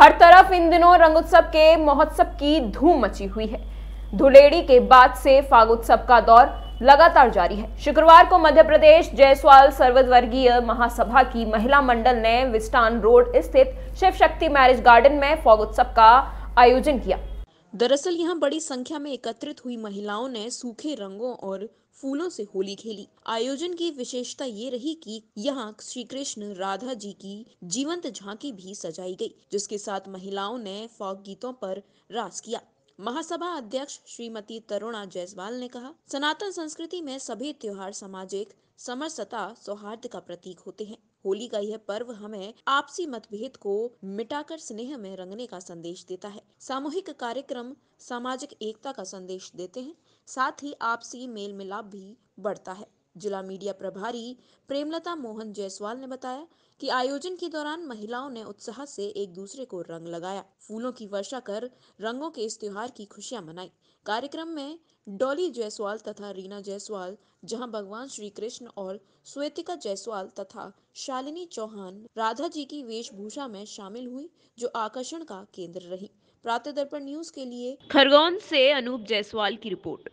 हर तरफ इन दिनों रंगोत्सव के महोत्सव की धूम मची हुई है धुलेड़ी के बाद से फागोत्सव का दौर लगातार जारी है शुक्रवार को मध्य प्रदेश जयसवाल सर्वदर्गीय महासभा की महिला मंडल ने विस्टान रोड स्थित शिव शक्ति मैरिज गार्डन में फागोत्सव का आयोजन किया दरअसल यहाँ बड़ी संख्या में एकत्रित हुई महिलाओं ने सूखे रंगों और फूलों से होली खेली आयोजन की विशेषता ये रही कि यहाँ श्री कृष्ण राधा जी की जीवंत झांकी भी सजाई गई जिसके साथ महिलाओं ने फॉक गीतों पर रास किया महासभा अध्यक्ष श्रीमती तरुणा जायसवाल ने कहा सनातन संस्कृति में सभी त्योहार सामाजिक समरसता सौहार्द का प्रतीक होते हैं होली का यह पर्व हमें आपसी मतभेद को मिटाकर स्नेह में रंगने का संदेश देता है सामूहिक कार्यक्रम सामाजिक एकता का संदेश देते हैं साथ ही आपसी मेल मिलाप भी बढ़ता है जिला मीडिया प्रभारी प्रेमलता मोहन जायसवाल ने बताया कि आयोजन के दौरान महिलाओं ने उत्साह से एक दूसरे को रंग लगाया फूलों की वर्षा कर रंगों के इस त्योहार की खुशियां मनाई कार्यक्रम में डॉली जायसवाल तथा रीना जायसवाल जहां भगवान श्री कृष्ण और स्वेतिका जायसवाल तथा शालिनी चौहान राधा जी की वेशभूषा में शामिल हुई जो आकर्षण का केंद्र रही प्रातः दर्पण न्यूज के लिए खरगोन से अनूप जायसवाल की रिपोर्ट